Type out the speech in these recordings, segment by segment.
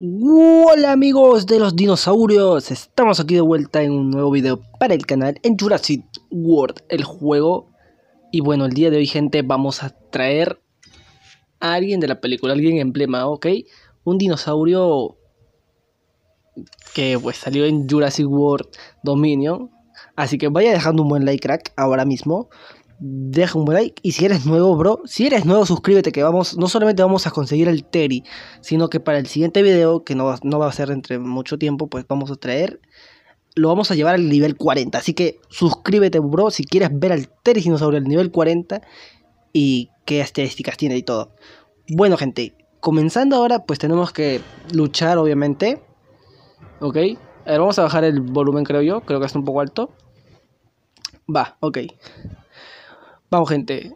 Hola amigos de los dinosaurios, estamos aquí de vuelta en un nuevo video para el canal en Jurassic World, el juego. Y bueno, el día de hoy gente vamos a traer a alguien de la película, alguien emblema, ¿ok? Un dinosaurio que pues salió en Jurassic World Dominion. Así que vaya dejando un buen like crack ahora mismo deja un like y si eres nuevo, bro, si eres nuevo, suscríbete que vamos, no solamente vamos a conseguir el Terry, sino que para el siguiente video, que no, va a ser entre mucho tiempo, pues vamos a traer, lo vamos a llevar al nivel 40, así que suscríbete, bro, si quieres ver al Terry sobre el nivel 40 y qué estadísticas tiene y todo. Bueno, gente, comenzando ahora, pues tenemos que luchar, obviamente, ¿ok? A ver, vamos a bajar el volumen, creo yo, creo que está un poco alto. Va, ok. Vamos, gente.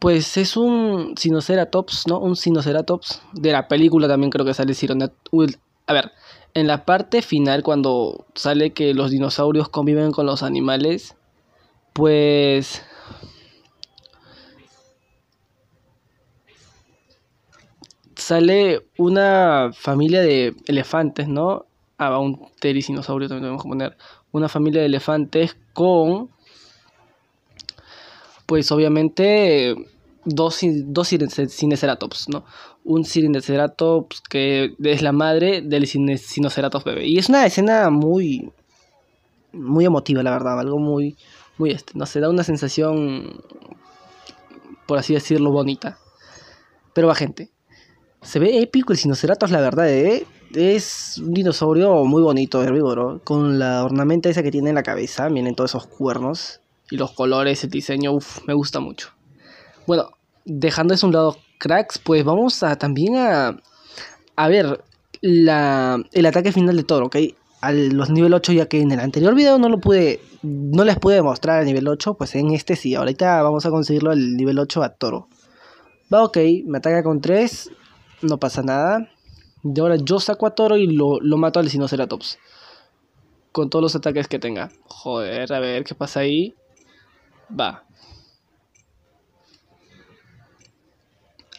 Pues es un Sinoceratops, ¿no? Un Sinoceratops. De la película también creo que sale Sironat. A ver, en la parte final, cuando sale que los dinosaurios conviven con los animales, pues. Sale una familia de elefantes, ¿no? Ah, un tericinosaurio también tenemos poner. Una familia de elefantes con pues obviamente dos, dos Cineceratops, ¿no? Un Cineceratops que es la madre del cineceratops bebé. Y es una escena muy, muy emotiva, la verdad, algo muy, muy este, no sé, da una sensación, por así decirlo, bonita. Pero va gente, se ve épico el cineceratops, la verdad, ¿eh? es un dinosaurio muy bonito, herbívoro, con la ornamenta esa que tiene en la cabeza, miren todos esos cuernos y los colores, el diseño, uff, me gusta mucho. Bueno, dejando eso a un lado, cracks, pues vamos a también a, a ver el ataque final de Toro, ¿ok? A los nivel 8, ya que en el anterior video no lo pude, no les pude mostrar el nivel 8, pues en este sí, ahorita vamos a conseguirlo el nivel 8 a Toro. Va ok, me ataca con 3, no pasa nada. Y ahora yo saco a Toro y lo, lo mato al Sinoceratops. Con todos los ataques que tenga. Joder, a ver qué pasa ahí. Va.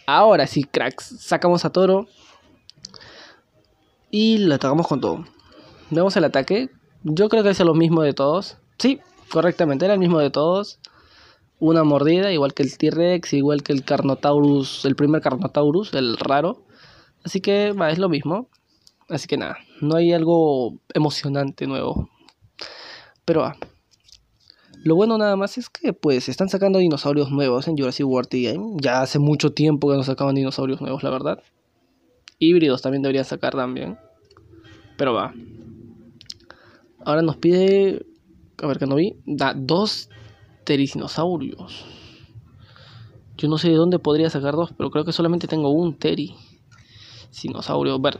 Ahora sí, cracks. Sacamos a Toro. Y lo atacamos con todo. Vemos el ataque. Yo creo que es lo mismo de todos. Sí, correctamente, era el mismo de todos. Una mordida, igual que el T-Rex, igual que el Carnotaurus, el primer Carnotaurus, el raro. Así que va, es lo mismo. Así que nada, no hay algo emocionante nuevo. Pero va. Lo bueno nada más es que pues están sacando dinosaurios nuevos en Jurassic World Game. Ya hace mucho tiempo que no sacaban dinosaurios nuevos, la verdad. Híbridos también debería sacar también. Pero va. Ahora nos pide... A ver que no vi. Da dos tericinosaurios. Yo no sé de dónde podría sacar dos, pero creo que solamente tengo un teri. Sinosaurio, ver,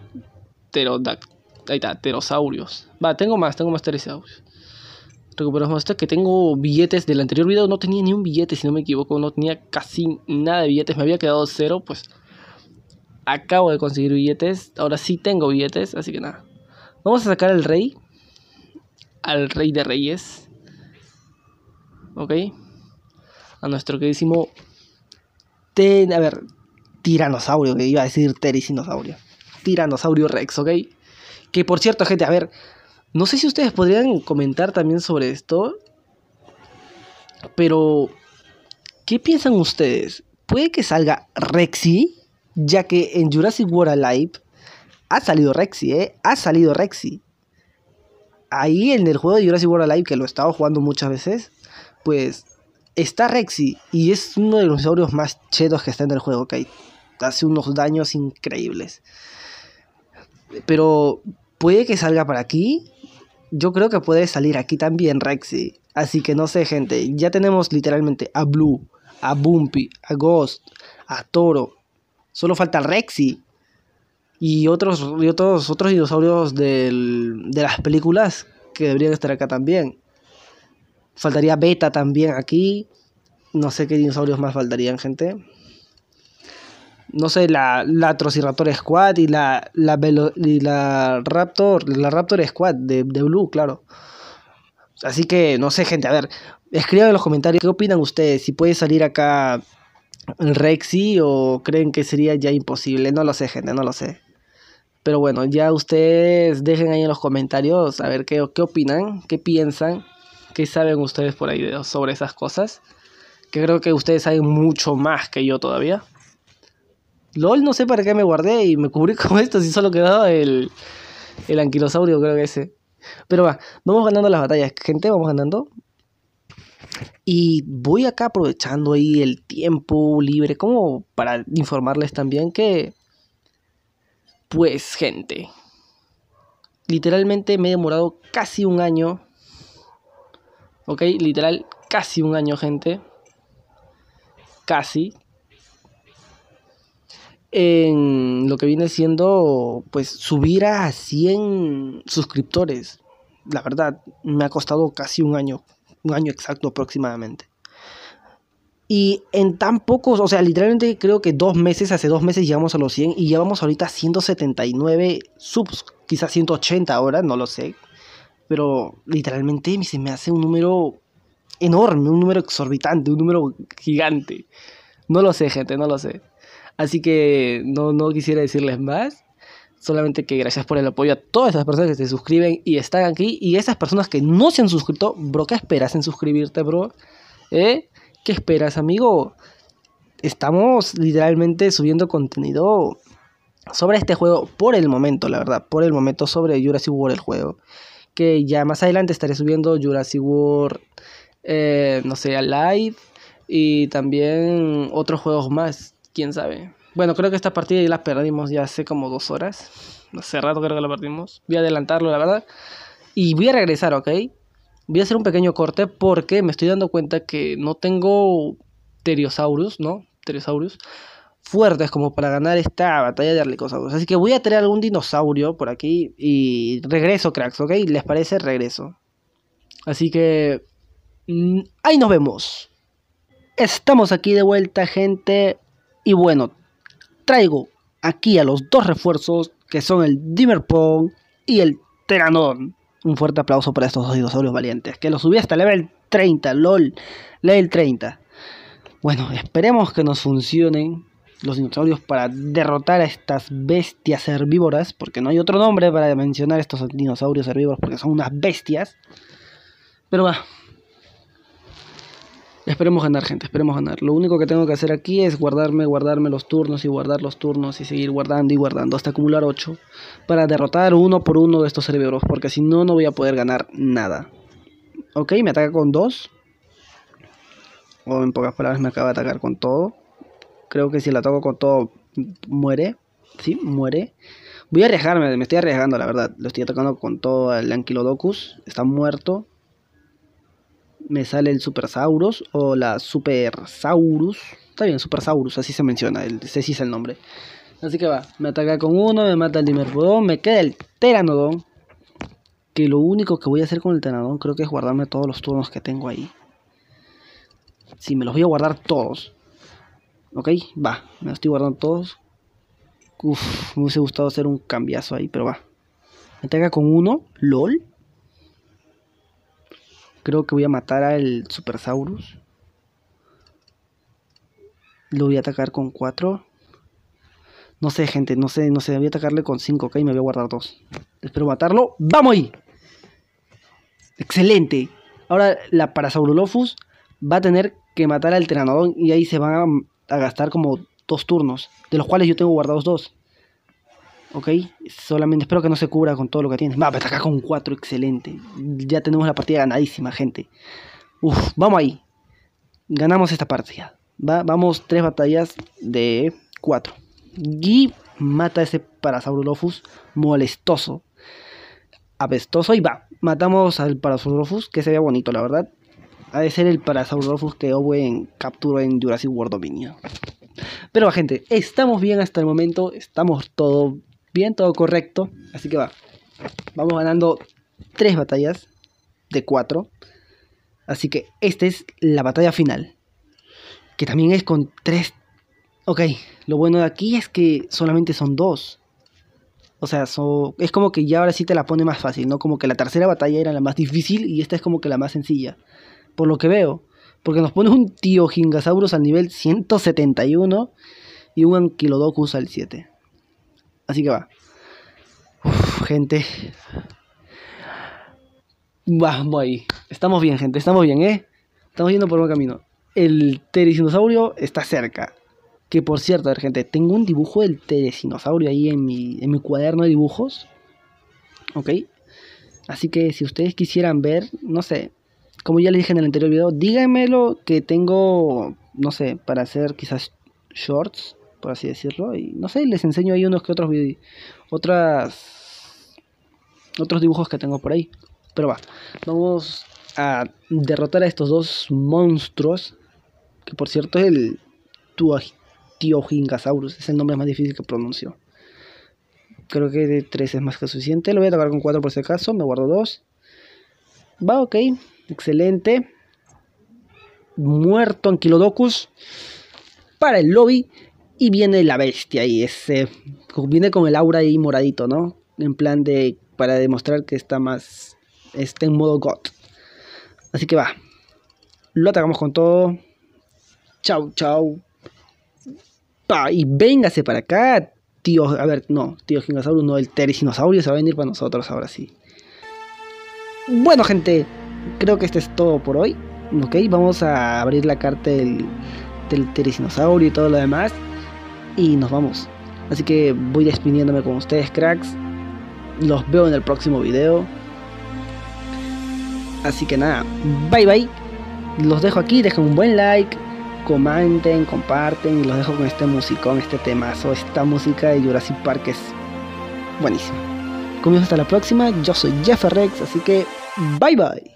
Ahí está, pterosaurios. Va, tengo más, tengo más tericinosaurios. Recuperamos esto que tengo billetes del anterior video. No tenía ni un billete, si no me equivoco. No tenía casi nada de billetes. Me había quedado cero, pues. Acabo de conseguir billetes. Ahora sí tengo billetes, así que nada. Vamos a sacar al rey. Al rey de reyes. Ok. A nuestro queridísimo. Ten, a ver. Tiranosaurio, que iba a decir Tericinosaurio Tiranosaurio Rex, ok. Que por cierto, gente, a ver, no sé si ustedes podrían comentar también sobre esto, pero ¿qué piensan ustedes? ¿Puede que salga Rexy? Ya que en Jurassic World Alive ha salido Rexy, ¿eh? Ha salido Rexy. Ahí en el juego de Jurassic World Alive, que lo he estado jugando muchas veces, pues está Rexy y es uno de los dinosaurios más chetos que está en el juego, que hace unos daños increíbles. Pero puede que salga para aquí, yo creo que puede salir aquí también Rexy. Así que no sé, gente. Ya tenemos literalmente a Blue, a Bumpy, a Ghost, a Toro. Solo falta Rexy. Y otros, y otros, otros dinosaurios de las películas que deberían estar acá también. Faltaría Beta también aquí. No sé qué dinosaurios más faltarían, gente no sé, la, la Trociraptor Squad y la, la, la Raptor, la Raptor Squad de, Blue, claro. Así que, no sé, gente, a ver, escriban en los comentarios qué opinan ustedes, si puede salir acá Rexy o creen que sería ya imposible, no lo sé, gente, no lo sé. Pero bueno, ya ustedes dejen ahí en los comentarios a ver qué, qué opinan, qué piensan, qué saben ustedes por ahí sobre esas cosas. Que creo que ustedes saben mucho más que yo todavía. LOL no sé para qué me guardé y me cubrí con esto si solo quedaba el, el anquilosaurio, creo que ese. Pero va, vamos ganando las batallas, gente, vamos ganando. Y voy acá aprovechando ahí el tiempo libre como para informarles también que... Pues gente, literalmente me he demorado casi un año. Ok, literal, casi un año, gente. Casi, en lo que viene siendo pues subir a 100 suscriptores. La verdad, me ha costado casi un año, un año exacto aproximadamente. Y en tan pocos, o sea, literalmente creo que dos meses, hace dos meses llegamos a los 100 y llevamos ahorita 179 subs, quizás 180 ahora, no lo sé. Pero literalmente se me hace un número enorme, un número exorbitante, un número gigante. No lo sé, gente, no lo sé. Así que no, quisiera decirles más. Solamente que gracias por el apoyo a todas esas personas que se suscriben y están aquí. Y esas personas que no se han suscrito, bro, ¿qué esperas en suscribirte, bro? ¿Eh? ¿Qué esperas, amigo? Estamos literalmente subiendo contenido sobre este juego por el momento, la verdad. Por el momento sobre Jurassic World, el juego. Que ya más adelante estaré subiendo Jurassic World, eh, no sé, live Y también otros juegos más quién sabe. Bueno, creo que esta partida ya la perdimos ya hace como dos horas. Hace rato creo que la perdimos. Voy a adelantarlo, la verdad. Y voy a regresar, ¿ok? Voy a hacer un pequeño corte porque me estoy dando cuenta que no tengo Teriosaurus, ¿no? Teriosaurus. fuertes como para ganar esta batalla de Arlecosaurus. Así que voy a traer algún dinosaurio por aquí y regreso, cracks, ¿ok? ¿Les parece? Regreso. Así que... Mm, ahí nos vemos. Estamos aquí de vuelta, gente. Y bueno, traigo aquí a los dos refuerzos que son el Dimmerpong y el Teranon. Un fuerte aplauso para estos dos dinosaurios valientes, que los subí hasta level 30, lol, level 30. Bueno, esperemos que nos funcionen los dinosaurios para derrotar a estas bestias herbívoras, porque no hay otro nombre para mencionar estos dinosaurios herbívoros, porque son unas bestias. Pero va, Esperemos ganar, gente, esperemos ganar. Lo único que tengo que hacer aquí es guardarme, guardarme los turnos y guardar los turnos y seguir guardando y guardando hasta acumular 8 para derrotar uno por uno de estos cerebros, porque si no, no voy a poder ganar nada. Ok, me ataca con 2. O en pocas palabras, me acaba de atacar con todo. Creo que si la ataco con todo, muere. Sí, muere. Voy a arriesgarme, me estoy arriesgando, la verdad. Lo estoy atacando con todo al Anquilodocus. Está muerto me sale el Super Saurus o la Super Saurus Está bien, Super Saurus, así se menciona, el, ese sí es el nombre. Así que va, me ataca con uno, me mata el Dimerpodón, me queda el Teranodon Que lo único que voy a hacer con el Teranodon creo que es guardarme todos los turnos que tengo ahí. Sí, me los voy a guardar todos. Ok, va, me los estoy guardando todos. Uf, me hubiese gustado hacer un cambiazo ahí, pero va. Me ataca con uno, LOL. Creo que voy a matar al Supersaurus. Lo voy a atacar con 4. No sé, gente, no sé, no sé. Voy a atacarle con 5, ok. Me voy a guardar dos. Espero matarlo. ¡Vamos ahí! ¡Excelente! Ahora la Parasaurolophus va a tener que matar al Teranodon. y ahí se van a gastar como dos turnos, de los cuales yo tengo guardados dos. ¿ok? Solamente espero que no se cubra con todo lo que tiene. Va, está acá con 4, excelente. Ya tenemos la partida ganadísima, gente. Uf, vamos ahí. Ganamos esta partida. vamos tres batallas de 4. Y mata a ese Parasaurolophus molestoso. Apestoso y va. Matamos al Parasaurolophus, que se vea bonito, la verdad. Ha de ser el Parasaurolophus que Owen capturó en Jurassic World Dominion. Pero gente, estamos bien hasta el momento, estamos todo Bien, todo correcto. Así que va. Vamos ganando tres batallas de cuatro. Así que esta es la batalla final. Que también es con tres... Ok, lo bueno de aquí es que solamente son dos. O sea, es como que ya ahora sí te la pone más fácil, ¿no? Como que la tercera batalla era la más difícil y esta es como que la más sencilla. Por lo que veo. Porque nos pone un tío Gingasaurus al nivel 171 y un Ankylodocus al 7. Así que va. gente. Vamos ahí. Estamos bien, gente. Estamos bien, ¿eh? Estamos yendo por un camino. El teresinosaurio está cerca. Que por cierto, a ver, gente, tengo un dibujo del teresinosaurio ahí en mi, en mi cuaderno de dibujos. ¿Ok? Así que si ustedes quisieran ver, no sé, como ya les dije en el anterior video, díganmelo que tengo, no sé, para hacer quizás shorts por así decirlo. Y no sé, les enseño ahí unos que otros otras otros dibujos que tengo por ahí. Pero va, vamos a derrotar a estos dos monstruos. Que por cierto es el Tiohingasaurus. Es el nombre más difícil que pronuncio. Creo que de tres es más que suficiente. Lo voy a atacar con cuatro por si acaso. Me guardo dos... Va, ok. Excelente. Muerto Anquilodocus. Para el lobby. Y viene la bestia y ese viene con el aura ahí moradito, ¿no? En plan de para demostrar que está más está en modo god. Así que va. Lo atacamos con todo. Chau, chau. y véngase para acá, tío. A ver, no, tío Gingasaurus no, el Teresinosaurio se va a venir para nosotros ahora sí. Bueno, gente, creo que este es todo por hoy. Ok, vamos a abrir la carta del, del y todo lo demás y nos vamos. Así que voy despidiéndome con ustedes, cracks. Los veo en el próximo video. Así que nada, bye bye. Los dejo aquí, dejen un buen like, comenten, comparten y los dejo con este musicón, este temazo, esta música de Jurassic Park es buenísima. Conmigo hasta la próxima, yo soy Jeff Rex, así que bye bye.